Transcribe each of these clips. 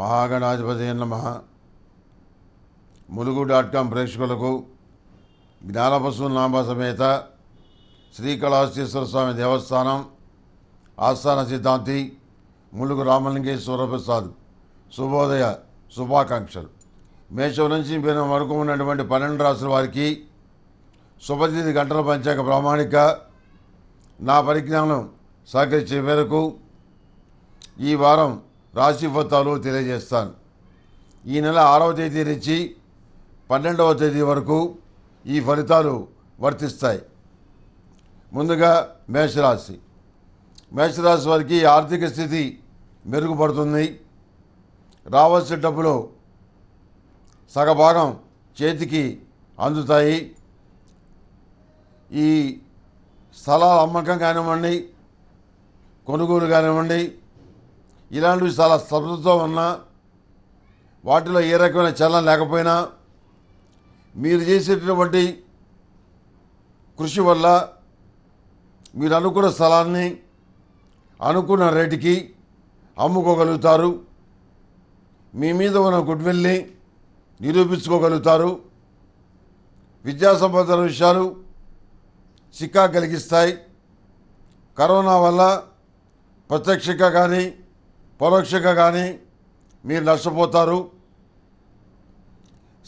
మహాగణాధిపతి నమ Mulugu dot com ప్రేక్షకులకు జ్ఞానపశు నామ సమేత శ్రీకళాశేశ్వర స్వామి దేవస్థానం ఆస్థాన సిద్ధాంతి ములుగు రామలింగేశ్వర ప్రసాద్ శుభోదయ శుభాకాంక్షలు మేషం నుంచి మేము వరకు ఉన్నటువంటి పన్నెండు రాసుల వారికి శుభతిథి గంటల పంచాక ప్రామాణిక నా పరిజ్ఞానం సహకరించే మేరకు ఈ వారం రాశి ఫలితాలు తెలియజేస్తాను ఈ నెల ఆరవ తేదీ నుంచి పన్నెండవ తేదీ వరకు ఈ ఫలితాలు వర్తిస్తాయి ముందుగా మేషరాశి మేషరాశి వారికి ఆర్థిక స్థితి మెరుగుపడుతుంది రావాల్సిన డబ్బులు సగభాగం చేతికి అందుతాయి ఈ స్థలాల అమ్మకం కానివ్వండి కొనుగోలు కానివ్వండి ఇలాంటివి చాలా స్తబ్దతో ఉన్నా వాటిలో ఏ రకమైన చలనం లేకపోయినా మీరు చేసేటటువంటి కృషి వల్ల మీరు అనుకున్న స్థలాన్ని అనుకున్న రేటుకి అమ్ముకోగలుగుతారు మీ మీద ఉన్న గుడ్విల్ని నిరూపించుకోగలుగుతారు విద్యా సంబంధమైన విషయాలు చిక్కా కలిగిస్తాయి కరోనా వల్ల ప్రత్యక్షంగా కానీ పరోక్షంగా కానీ మీరు నష్టపోతారు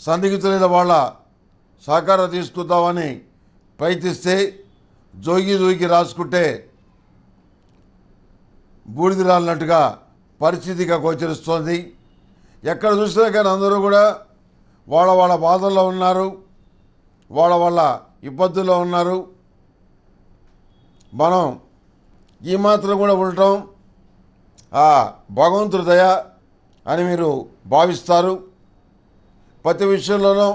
సందిగ్ధులైన వాళ్ళ సహకారం తీసుకుందామని ప్రయత్నిస్తే జోగి జోగి రాసుకుంటే బూడిది రాలినట్టుగా పరిస్థితిగా గోచరిస్తోంది ఎక్కడ చూసినా కానీ అందరూ కూడా వాళ్ళ వాళ్ళ బాధల్లో ఉన్నారు వాళ్ళ వాళ్ళ ఇబ్బందుల్లో ఉన్నారు మనం ఈ మాత్రం కూడా ఉండటం భగవంతుడి దయ అని మీరు భావిస్తారు ప్రతి విషయంలోనూ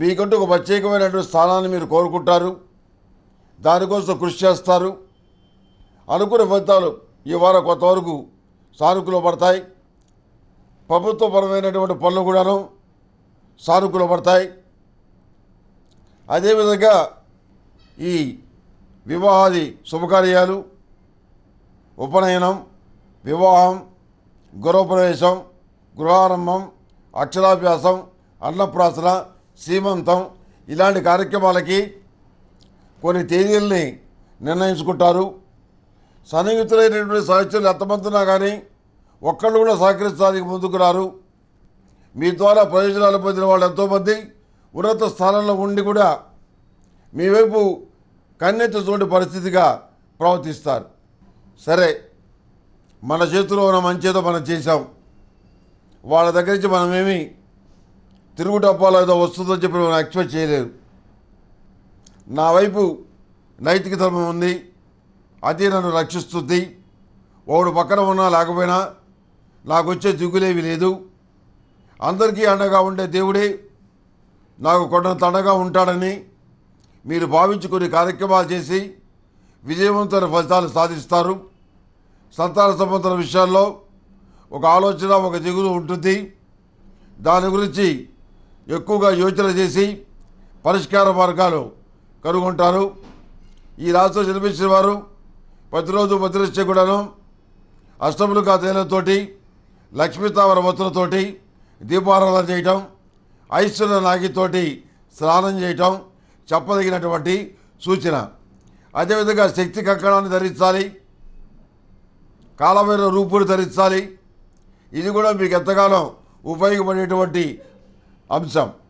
మీకంటూ ఒక ప్రత్యేకమైనటువంటి స్థానాన్ని మీరు కోరుకుంటారు దానికోసం కృషి చేస్తారు అనుకున్న ఫలితాలు ఈ వారం కొంతవరకు సానుకూల పడతాయి ప్రభుత్వపరమైనటువంటి పనులు కూడాను సానుకూల పడతాయి అదేవిధంగా ఈ వివాహాది శుభకార్యాలు ఉపనయనం వివాహం గృహప్రవేశం గృహారంభం అక్షరాభ్యాసం అన్నప్రాసన సీమంతం ఇలాంటి కార్యక్రమాలకి కొన్ని తేదీల్ని నిర్ణయించుకుంటారు సన్నిహితులైనటువంటి సహచరులు ఎంతమందినా కానీ ఒక్కళ్ళు కూడా సహకరించడానికి ముందుకు రారు మీ ద్వారా ప్రయోజనాలు పొందిన వాళ్ళు ఎంతోమంది ఉన్నత స్థానంలో ఉండి కూడా మీ వైపు కన్నెత్తి చూడే పరిస్థితిగా ప్రవర్తిస్తారు సరే మన చేతిలో ఉన్న మంచేదో మనం చేశాం వాళ్ళ దగ్గర నుంచి మనమేమి తిరుగు డబ్బాలో ఏదో వస్తుందో చెప్పి మనం ఎక్స్పెక్ట్ చేయలేదు నా వైపు నైతిక ధర్మం ఉంది అది నన్ను రక్షిస్తుంది ఒకడు పక్కన ఉన్నా లేకపోయినా నాకు వచ్చే దిగులేవి లేదు అందరికీ అండగా ఉండే దేవుడే నాకు కొండ తండగా ఉంటాడని మీరు భావించి కార్యక్రమాలు చేసి విజయవంతమైన ఫలితాలు సాధిస్తారు సంతాన సంబంధాల విషయాల్లో ఒక ఆలోచన ఒక దిగులు ఉంటుంది దాని గురించి ఎక్కువగా యోచన చేసి పరిష్కార మార్గాలు కనుగొంటారు ఈ రాష్ట్రం జన్మించిన వారు ప్రతిరోజు భద్రశ్చ కూడాను అష్టములు కాతేలతోటి లక్ష్మీతావర మొత్తలతోటి దీపారాధన చేయటం ఐశ్వర్య నాగితోటి స్నానం చేయటం చెప్పదగినటువంటి సూచన అదేవిధంగా శక్తి కంకణాన్ని ధరించాలి కాలమైన రూపులు ధరించాలి ఇది కూడా మీకు ఎంతగానో ఉపయోగపడేటువంటి అంశం